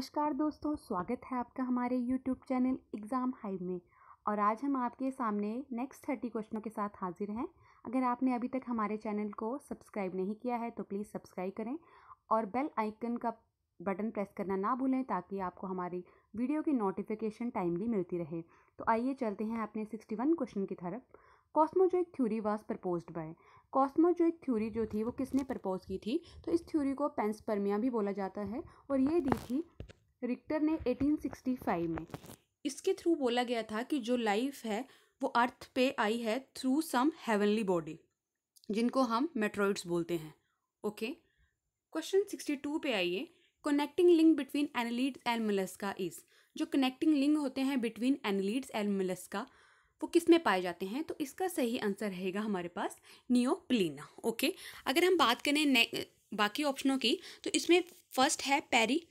नमस्कार दोस्तों स्वागत है आपका हमारे YouTube चैनल एग्ज़ाम हाइव में और आज हम आपके सामने नेक्स्ट थर्टी क्वेश्चनों के साथ हाजिर हैं अगर आपने अभी तक हमारे चैनल को सब्सक्राइब नहीं किया है तो प्लीज़ सब्सक्राइब करें और बेल आइकन का बटन प्रेस करना ना भूलें ताकि आपको हमारी वीडियो की नोटिफिकेशन टाइमली मिलती रहे तो आइए चलते हैं अपने सिक्सटी वन क्वेश्चन की तरफ cosmozoic theory was proposed by cosmozoic theory जो थी वो किसने प्रपोज की थी तो इस थ्योरी को पेंसपर्मिया भी बोला जाता है और ये दी थी रिक्टर ने 1865 में इसके थ्रू बोला गया था कि जो लाइफ है वो अर्थ पे आई है थ्रू सम हेवनली बॉडी जिनको हम मेट्रोइड्स बोलते हैं ओके क्वेश्चन सिक्सटी टू पे आइए connecting link between annelids and mollusca is जो कनेक्टिंग लिंक होते हैं बिटवीन एनलीड्स एंड मलस्का वो किस में पाए जाते हैं तो इसका सही आंसर रहेगा हमारे पास नियोप्लीना ओके अगर हम बात करें बाकी ऑप्शनों की तो इसमें फर्स्ट है पैरी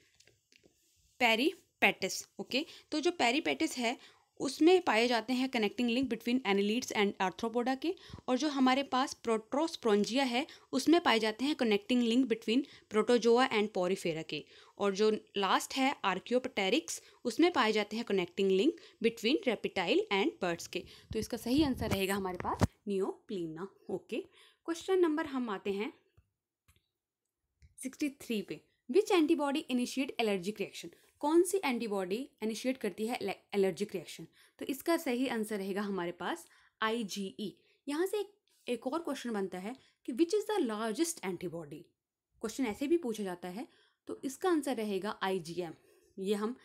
पैरी पैटिस ओके तो जो पैटिस है उसमें पाए जाते हैं connecting link between annelids and arthropoda के और जो हमारे पास प्रोट्रोस्प्रोंजिया है उसमें पाए जाते हैं connecting link between protozoa and porifera के और जो लास्ट है आर्क्योपटेरिक्स उसमें पाए जाते हैं connecting link between reptile and birds के तो इसका सही आंसर रहेगा हमारे पास नियोप्लीना ओके क्वेश्चन नंबर हम आते हैं सिक्सटी थ्री पे which antibody initiate allergic reaction कौन सी एंटीबॉडी इनिशिएट करती है एलर्जिक रिएक्शन तो इसका सही आंसर रहेगा हमारे पास आई जी ई यहाँ से एक एक और क्वेश्चन बनता है कि which is the largest antibody question ऐसे भी पूछा जाता है तो इसका आंसर रहेगा आई जी एम ये हम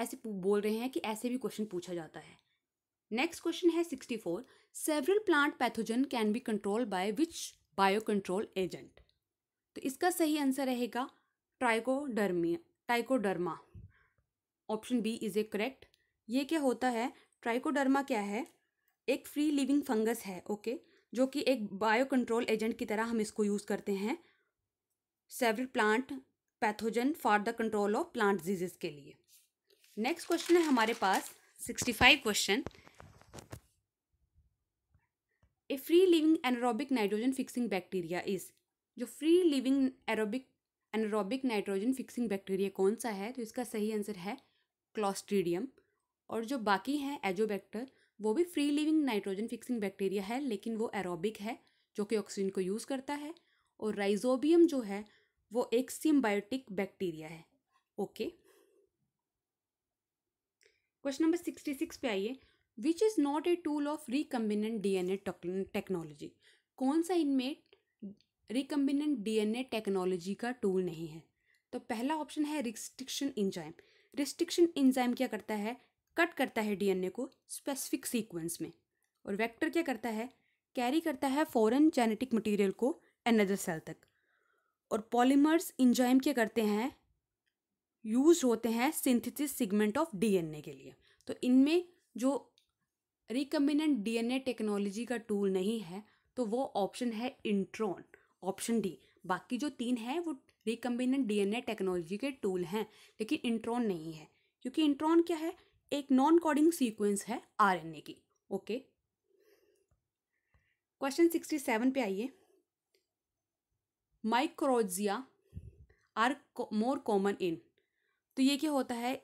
ऐसे बोल रहे हैं कि ऐसे भी क्वेश्चन पूछा जाता है नेक्स्ट क्वेश्चन है sixty four several plant pathogen can be control by which bio control agent तो इसका सही आंसर रहेगा trichoderma trichoderma option B is a correct ये क्या होता है ट्राइकोडर्मा क्या है एक फ्री लिविंग फंगस है ओके जो कि एक बायो कंट्रोल एजेंट की तरह हम इसको यूज़ करते हैं several plant pathogen for the control of plant disease के लिए नेक्स्ट क्वेश्चन है हमारे पास sixty five question a free living anaerobic nitrogen fixing bacteria is जो free living aerobic anaerobic nitrogen fixing bacteria कौन सा है तो इसका सही आंसर है क्लॉस्ट्रीडियम और जो बाकी हैं एजोबैक्टर वो भी free living nitrogen fixing bacteria है लेकिन वो एरोबिक है जो कि ऑक्सीजन को यूज़ करता है और राइजोबियम जो है वो एक सिम्बायोटिक बैक्टीरिया है okay question number sixty six पे आइए which is not a tool of recombinant D N A technology कौन सा इनमें रिकम्बिनेंट डीएनए टेक्नोलॉजी का टूल नहीं है तो पहला ऑप्शन है रिस्ट्रिक्शन इंजाइम रिस्ट्रिक्शन इंजाइम क्या करता है कट करता है डीएनए को स्पेसिफिक सीक्वेंस में और वेक्टर क्या करता है कैरी करता है फॉरेन जेनेटिक मटेरियल को एनदर सेल तक और पॉलीमर्स इंजाइम क्या करते हैं यूज होते हैं सिंथेसिस सिगमेंट ऑफ डीएनए के लिए तो इनमें जो रिकम्बिनेंट डीएनए टेक्नोलॉजी का टूल नहीं है तो वो ऑप्शन है इंट्रॉन ऑप्शन डी बाकी जो तीन हैं वो रिकम्बिनेंट डीएनए टेक्नोलॉजी के टूल हैं लेकिन इंट्रॉन नहीं है क्योंकि इंट्रॉन क्या है एक नॉन कोडिंग सीक्वेंस है आरएनए की ओके क्वेश्चन सिक्सटी सेवन पे आइए माइक्रोजिया आर मोर कॉमन इन तो ये क्या होता है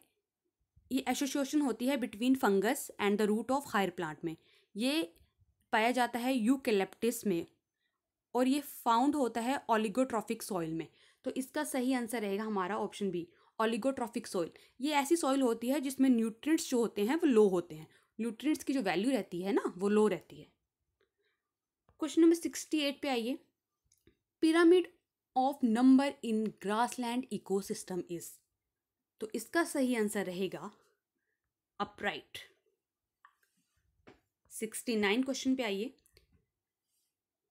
ये एसोसिएशन होती है between fungus and the root of higher plant में ये पाया जाता है यूकेलेप्टिस में और ये फाउंड होता है ओलिगोट्रॉफिक सॉइल में तो इसका सही आंसर रहेगा हमारा ऑप्शन बी ओलिगोट्रॉफिक सॉइल ये ऐसी सॉइल होती है जिसमें न्यूट्रिएंट्स जो होते हैं वो लो होते हैं न्यूट्रिएंट्स की जो वैल्यू रहती है ना वो लो रहती है क्वेश्चन नंबर सिक्सटी एट पे आइए pyramid of number in grass grassland ecosystem is तो इसका सही आंसर रहेगा अपराइट सिक्सटी नाइन क्वेश्चन पे आइए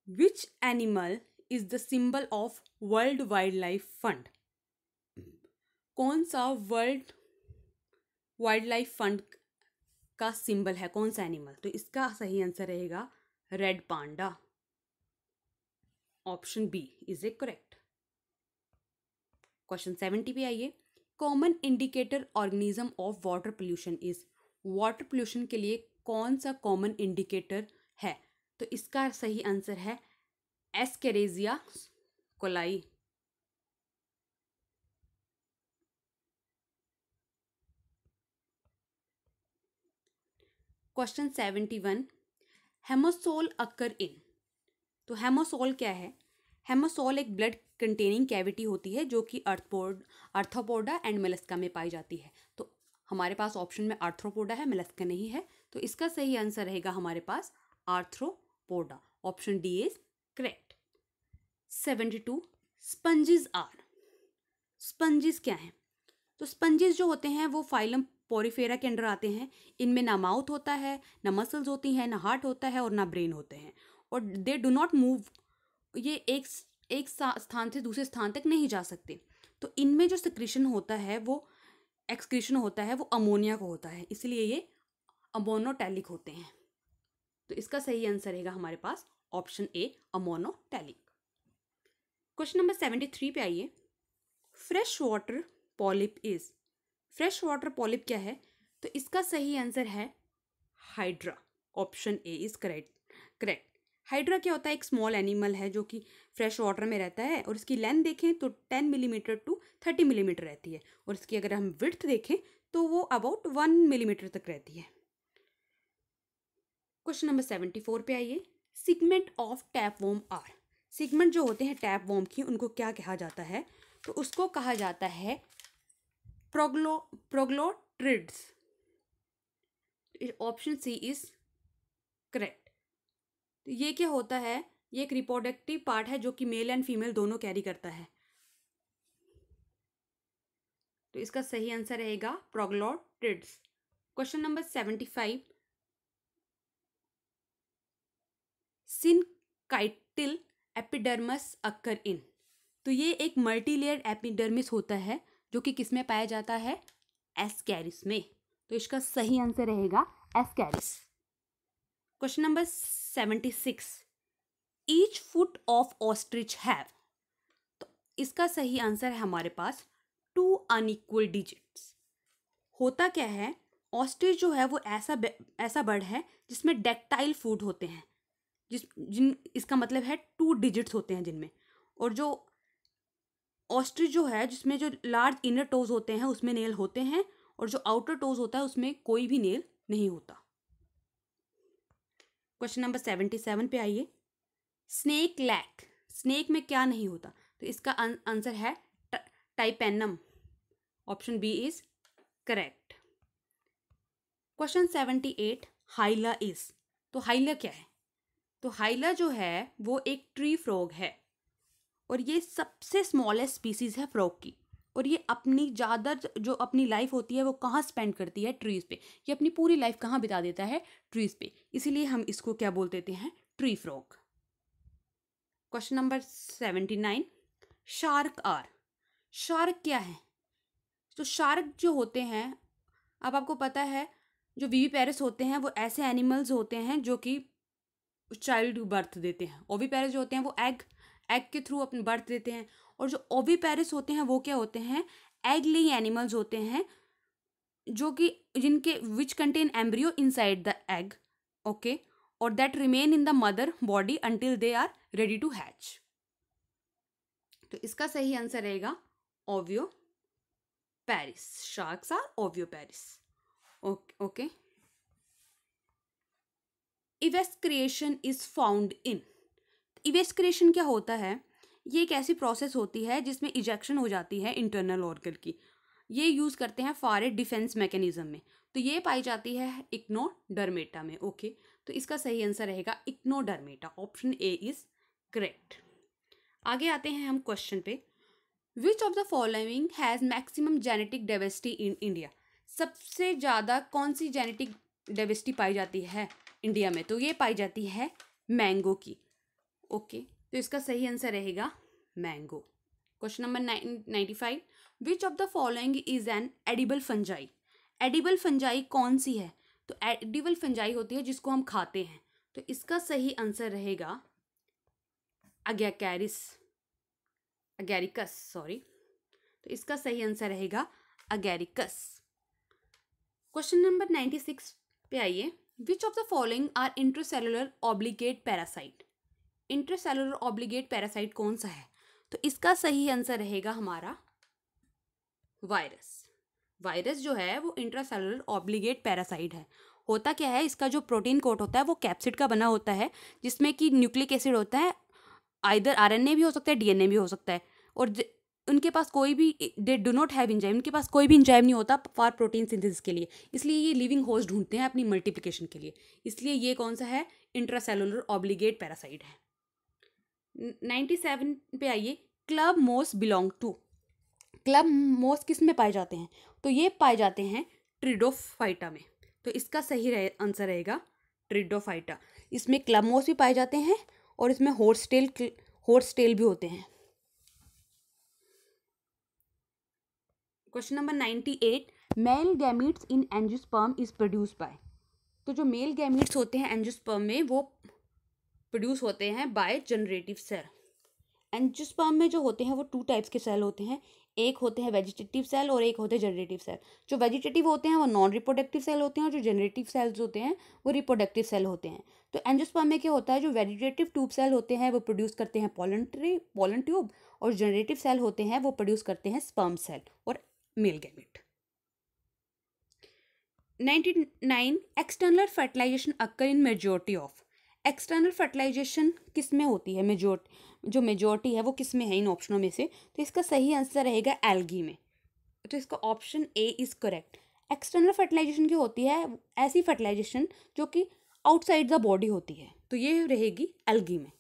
which animal is the symbol of world wildlife fund कौन सा वर्ल्ड वाइल्ड लाइफ फंड का सिंबल है कौन सा एनिमल तो इसका सही आंसर रहेगा red panda option B is a correct question seventy पे आइए common indicator organism of water pollution is water pollution के लिए कौन सा कॉमन इंडिकेटर है तो इसका सही आंसर है escherichia coli question seventy one haemocoel occur in तो हेमोसोल क्या है हेमोसोल एक ब्लड कंटेनिंग कैविटी होती है जो कि अर्थपोर्ड अर्थोपोडा एंड मेलस्का में पाई जाती है तो हमारे पास ऑप्शन में आर्थ्रोपोडा है मेलस्का नहीं है तो इसका सही आंसर रहेगा हमारे पास arthro poda. Option D is correct. 72 sponges are sponges क्या हैं तो स्पंजेस जो होते हैं वो फाइलम पोरीफेरा के अंडर आते हैं इनमें ना माउथ होता है ना मसल्स होती हैं ना हार्ट होता है और ना ब्रेन होते हैं और दे डू नॉट मूव ये एक एक स्थान से दूसरे स्थान तक नहीं जा सकते तो इनमें जो सिक्रीशन होता है वो एक्सक्रीशन होता है वो अमोनिया को होता है इसलिए ये अमोनोटैलिक होते हैं तो इसका सही आंसर रहेगा हमारे पास option A ammonotelic question number seventy three पे आइए fresh water polyp is fresh water polyp क्या है तो इसका सही आंसर है hydra option A is correct correct hydra क्या होता है एक स्मॉल एनिमल है जो कि फ्रेश वाटर में रहता है और इसकी लेंथ देखें तो ten millimetre to thirty millimetre रहती है और इसकी अगर हम विर्थ देखें तो वो अबाउट वन मिलीमीटर तक रहती है क्वेश्चन नंबर सेवेंटी फोर पे आइए segment of tapeworm are segment जो होते हैं टैप वोम की उनको क्या कहा जाता है तो उसको कहा जाता है प्रोग्लो proglottids option C is correct तो ये क्या होता है ये एक रिप्रोडक्टिव पार्ट है जो कि मेल एंड फीमेल दोनों कैरी करता है तो इसका सही आंसर रहेगा proglottids question number seventy five syncytial epidermis occur in तो ये एक मल्टीलेयर एपिडर्मिस होता है जो कि किस में पाया जाता है एस्कैरिस में तो इसका सही आंसर रहेगा ascaris question number seventy six each foot of ostrich have तो इसका सही आंसर है हमारे पास टू अनइक्वल डिजिट्स होता क्या है ऑस्ट्रिच जो है वो ऐसा ऐसा बर्ड है जिसमें डेक्टाइल फूड होते हैं जिस जिन इसका मतलब है टू डिजिट्स होते हैं जिनमें और जो ऑस्ट्रिच जो है जिसमें जो लार्ज इनर टोज होते हैं उसमें नेल होते हैं और जो आउटर टोज होता है उसमें कोई भी नेल नहीं होता क्वेश्चन नंबर सेवेंटी सेवन पे आइए स्नेक लैक स्नेक में क्या नहीं होता तो इसका आंसर है tympanum option B is correct question seventy eight hyla is तो हाइला क्या है तो हाइला जो है वो एक ट्री फ्रॉग है और ये सबसे स्मॉलेस्ट स्पीसीज़ है फ्रॉग की और ये अपनी ज़्यादा जो अपनी लाइफ होती है वो कहाँ स्पेंड करती है ट्रीज़ पे ये अपनी पूरी लाइफ कहाँ बिता देता है ट्रीज़ पे इसीलिए हम इसको क्या बोल देते हैं tree frog question number seventy nine shark are shark क्या है तो शार्क जो होते हैं अब आपको पता है जो वीवी पैरस होते हैं वो ऐसे एनिमल्स होते हैं जो कि उस चाइल्ड बर्थ देते हैं ओवी पैरस जो होते हैं वो एग एग के थ्रू अपने बर्थ देते हैं और जो ओवी पैरस होते हैं वो क्या होते हैं एग लिंग एनिमल्स होते हैं जो कि जिनके which contain embryo inside the egg okay और that remain in the mother body until they are ready to hatch तो इसका सही आंसर रहेगा ovoviviparous sharks are ovoviviparous okay okay evisceration is found in evisceration क्या होता है ये एक ऐसी प्रोसेस होती है जिसमें इजेक्शन हो जाती है इंटरनल ऑर्गन की ये यूज़ करते हैं फारे डिफेंस मैकेनिज्म में तो ये पाई जाती है इक्नोडर्मेटा में ओके तो इसका सही आंसर रहेगा echinodermata option A is correct आगे आते हैं हम क्वेश्चन पे which of the following has maximum genetic diversity in India सबसे ज़्यादा कौन सी जेनेटिक डाइवर्सिटी पाई जाती है इंडिया में तो ये पाई जाती है मैंगो की ओके तो इसका सही आंसर रहेगा mango question number ninety five which of the following is an edible fungi edible fungi कौन सी है तो एडिबल फंजाई होती है जिसको हम खाते हैं तो इसका सही आंसर रहेगा अगैकैरिस अगैरिकस सॉरी तो इसका सही आंसर रहेगा agaricus question number ninety six पे आइए which of the following are intracellular obligate parasite intracellular obligate parasite कौन सा है तो इसका सही आंसर रहेगा हमारा वायरस वायरस जो है वो इंट्रासेलुलर ऑब्लिगेट पैरासाइट है होता क्या है इसका जो प्रोटीन कोट होता है वो कैप्सिड का बना होता है जिसमें कि न्यूक्लिक एसिड होता है आइधर आरएनए भी हो सकता है डीएनए भी हो सकता है और उनके पास कोई भी they do not have enzyme उनके पास कोई भी इंजाइम नहीं होता फॉर प्रोटीन सिंथेसिस के लिए इसलिए ये लिविंग होस्ट ढूंढते हैं अपनी मल्टीप्लिकेशन के लिए इसलिए ये कौन सा है इंट्रासेलुलर ऑब्लिगेट पैरासाइट है नाइन्टी सेवन पे आइए क्लब मोस बिलोंग टू क्लब मोस किस में पाए जाते हैं तो ये पाए जाते हैं ट्रिडोफाइटा में तो इसका सही रहे, आंसर रहेगा ट्रिडोफाइटा इसमें क्लब मोस भी पाए जाते हैं और इसमें हॉर्स टेल हॉर्स टेल भी होते हैं question number ninety eight male gametes in angiosperm is produce by तो जो मेल गैमिट्स होते हैं एंजियोस्पर्म में वो प्रोड्यूस होते हैं बाय जनरेटिव सेल एंजियोस्पर्म में जो होते हैं वो टू टाइप्स के सेल होते हैं एक होते हैं वेजिटेटिव सेल और एक होते हैं जनरेटिव सेल जो वेजिटेटिव होते हैं वो नॉन रिप्रोडक्टिव सेल होते हैं और जो जनरेटिव सेल्स होते हैं वो रिप्रोडक्टिव सेल होते हैं तो एंजियोस्पर्म में क्या होता है जो वेजिटेटिव ट्यूब सेल होते हैं वो प्रोड्यूस करते हैं पॉलेंट्री पॉलन ट्यूब और जनरेटिव सेल होते हैं वो प्रोड्यूस करते हैं स्पर्म सेल और male gamete ninety nine external fertilization occur in majority of external fertilization किस में होती है मेजोर जो मेजोरिटी है वो किस में है इन ऑप्शनों में से तो इसका सही आंसर रहेगा एलगी में तो इसका option A is correct external fertilization क्या होती है ऐसी फर्टिलाइजेशन जो कि आउटसाइड द बॉडी होती है तो ये रहेगी एलगी में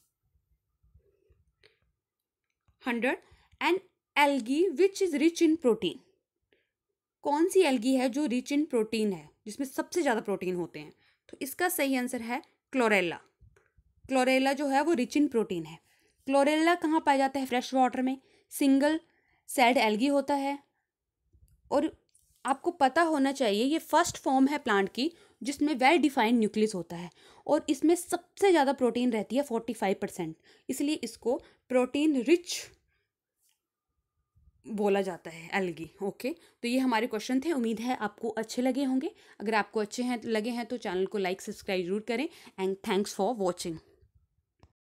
hundred and algae which is rich in protein कौन सी एल्गी है जो रिच इन प्रोटीन है जिसमें सबसे ज़्यादा प्रोटीन होते हैं तो इसका सही आंसर है क्लोरेला क्लोरेला जो है वो रिच इन प्रोटीन है क्लोरेला कहाँ पाया जाता है फ्रेश वाटर में सिंगल सैड एल्गी होता है और आपको पता होना चाहिए ये फर्स्ट फॉर्म है प्लांट की जिसमें वेल डिफाइंड न्यूक्लियस होता है और इसमें सबसे ज़्यादा प्रोटीन रहती है फोर्टी फाइव परसेंट इसलिए इसको प्रोटीन रिच बोला जाता है एलगी ओके तो ये हमारे क्वेश्चन थे उम्मीद है आपको अच्छे लगे होंगे अगर आपको अच्छे हैं लगे हैं तो चैनल को लाइक सब्सक्राइब जरूर करें एंड थैंक्स फॉर वॉचिंग